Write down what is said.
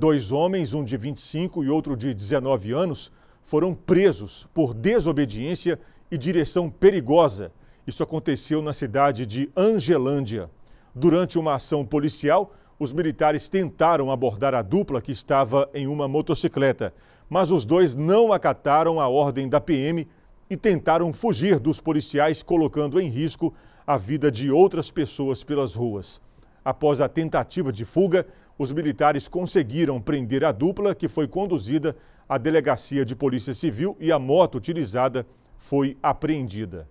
Dois homens, um de 25 e outro de 19 anos, foram presos por desobediência e direção perigosa. Isso aconteceu na cidade de Angelândia. Durante uma ação policial, os militares tentaram abordar a dupla que estava em uma motocicleta, mas os dois não acataram a ordem da PM e tentaram fugir dos policiais, colocando em risco a vida de outras pessoas pelas ruas. Após a tentativa de fuga, os militares conseguiram prender a dupla, que foi conduzida à delegacia de polícia civil e a moto utilizada foi apreendida.